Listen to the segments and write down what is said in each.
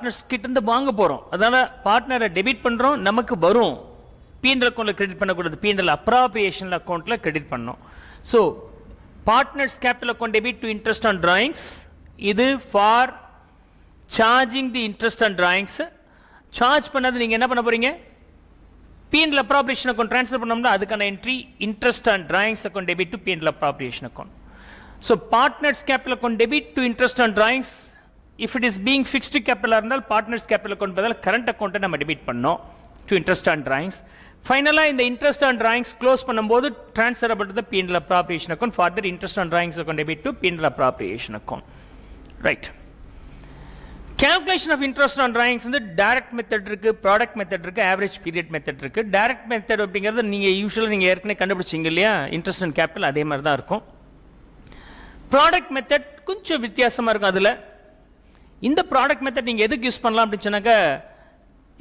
Partners கிட்டேருந்து வாங்க போகிறோம் அதனால் பார்ட்னரை டெபிட் பண்ணுறோம் நமக்கு வரும் பிஎன்எல் அக்கௌண்ட்டில் கிரெடிட் பண்ணக்கூடாது பிஎன்எல் அப்ராபியேஷன் அக்கௌண்ட்டில் கிரெடிட் பண்ணோம் so partners capital account debit to interest on drawings இது for charging the interest on drawings charge பண்ணாது நீங்கள் என்ன பண்ண போகிறீங்க பிஎன்எல் அப்ராபியேஷன் அக்கௌண்ட் ட்ரான்ஸ்ஃபர் பண்ணோம்னா அதுக்கான entry interest on drawings account debit to PNL appropriation account so partners capital account debit to interest on drawings if it is being fixed கேபிட்டலாக இருந்தால் partners capital கொண்டு பதில் கரண்ட் அக்கௌண்ட்டை நம்ம debit பண்ணோம் to interest on drawings ஃபைனலாக இந்த interest on drawings close பண்ணும்போது transfer about the PNL appropriation account further interest on drawings account debit to PNL appropriation account right calculation of interest on drawings வந்து direct method இருக்குது product method இருக்குது average period method இருக்குது direct method அப்படிங்கிறது நீங்கள் யூஸ்வலாக நீங்கள் ஏற்கனவே கண்டுபிடிச்சிங்க இல்லையா இன்ட்ரெஸ்ட் அண்ட் கேபிட்டல் அதே மாதிரி தான் இருக்கும் ப்ராடக்ட் மெத்தட் கொஞ்சம் வித்தியாசமாக இருக்கும் அதில் இந்த ப்ராடக்ட் மெத்தட் நீங்கள் எதுக்கு யூஸ் பண்ணலாம் அப்படின்னு சொன்னாக்கா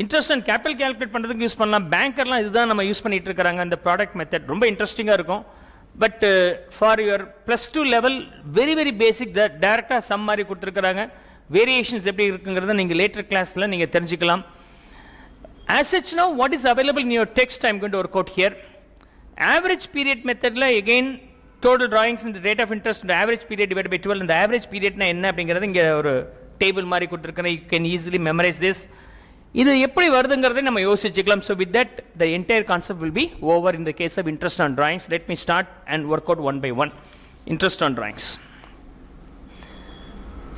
இன்ட்ரெஸ்ட் அண்ட் கேபிட்டல் கேல்குலேட் பண்ணுறதுக்கு யூஸ் பண்ணலாம் பேங்கர்லாம் இதுதான் நம்ம யூஸ் பண்ணிகிட்டு இருக்கிறாங்க அந்த ப்ராடக்ட் மெத்தட் ரொம்ப இன்ட்ரெஸ்டிங்காக இருக்கும் but for your plus two level very very basic the டேரெக்டாக சம் மாதிரி கொடுத்துருக்குறாங்க வேரியேஷன்ஸ் எப்படி இருக்குங்கிறத நீங்கள் லேட்டர் கிளாஸில் நீங்கள் தெரிஞ்சுக்கலாம் as such no what is available in your text I'm கொண்டு ஒரு கோட் ஹியர் ஆவரேஜ் பீரியட் மெத்தடில் எகெயின் டோட்டல் ட்ராயிங்ஸ் இந்த rate of interest average period divide by twelve இந்த ஆவரேஜ் பீரியட்னா என்ன அப்படிங்கிறது இங்கே ஒரு டேபிள் மாதிரி கொடுத்துருக்கேன் you can easily memorize this இது எப்படி வருதுங்கிறத நம்ம யோசிச்சுக்கலாம் so with that the entire concept will be over in the case of interest on drawings let me start and work out one by one interest on ட்ராயிங்ஸ்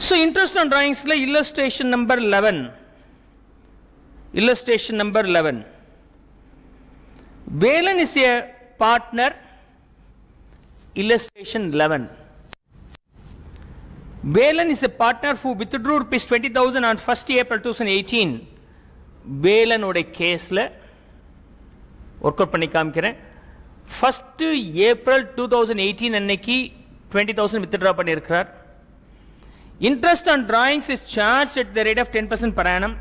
ஸோ இன்ட்ரெஸ்ட் ஆன் ட்ராயிங்ஸில் illustration number eleven illustration number 11. Valen is a partner, illustration 11. Velan is a Balan is a partner who withdrew rupees 20,000 on 1st thousand eighteen வேலனுடைய கேஸில் work out பண்ணி காமிக்கிறேன் first April two thousand eighteen அன்னைக்கு டுவெண்ட்டி தௌசண்ட் வித்ட்ரா பண்ணியிருக்கிறார் interest on drawings is charge at the rate of ten percent பராணம்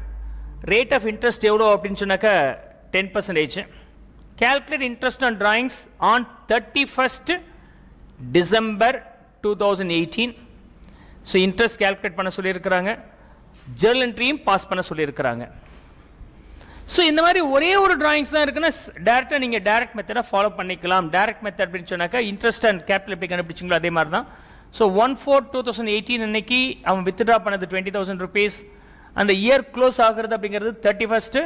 rate of interest எவ்வளோ அப்படின்னு சொன்னாக்கா ten percentage calculate interest on drawings on thirty first December two thousand eighteen so interest calculate பண்ண சொல்லியிருக்கிறாங்க Journal என்ட்ரியும் pass பண்ண சொல்லியிருக்கிறாங்க so இந்த மாதிரி ஒரே ஒரு டிராயிங்ஸ் தான் இருக்குன்னா டேரெக்டாக நீங்கள் டேரக்ட் மெத்தடை ஃபாலோ பண்ணிக்கலாம் டேரக்ட் மெத்தட் அப்படின்னு சொன்னாக்கா இன்ட்ரெஸ்ட் அண்ட் கேபிட்டல் எப்படி கண்டுபிடிச்சிங்களோ அதே மாதிரி தான் so one four two thousand eighteen அன்னைக்கு அவன் வித்ட்ரா பண்ணது டுவெண்ட்டி தௌசண்ட் ருபீஸ் அந்த இயர் க்ளோஸ் ஆகுறது அப்படிங்கிறது thirty first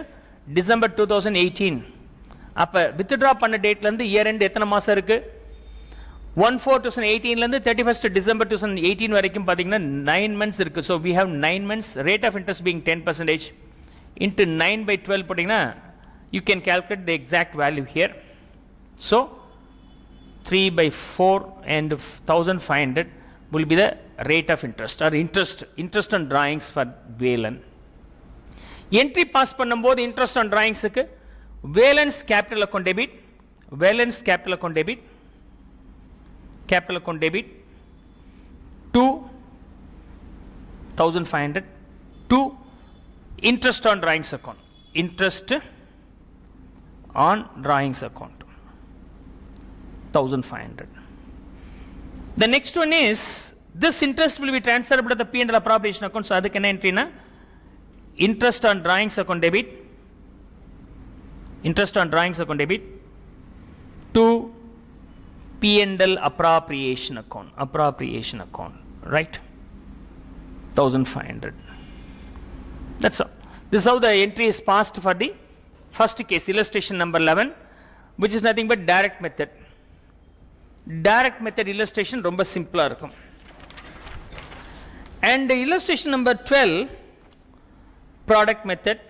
December two thousand eighteen அப்போ வித்ட்ரா பண்ண டேட்லேருந்து இயர் எண்டு எத்தனை மாதம் இருக்குது 31st December 2018 9 months irukku. so we have 9 months rate of interest being 10 percentage into 9 by 12 puttingna, you can calculate the exact value here so 3 by 4 and 1500 will be the rate of interest or interest interest on drawings for Valen entry pass number the interest on drawings valence capital account debit valence capital account debit capital account debit 2500 to interest on drawings account interest on drawings account 1500 the next one is this interest will be transferred to the P&L appropriation account so adukku enna entry na interest on drawings account debit interest on drawings account debit P&L appropriation account, appropriation account, right? 1500. That's all. This is how the entry is passed for the first case, illustration number 11, which is nothing but direct method. Direct method illustration ரொம்ப simpler And the illustration number 12, product method,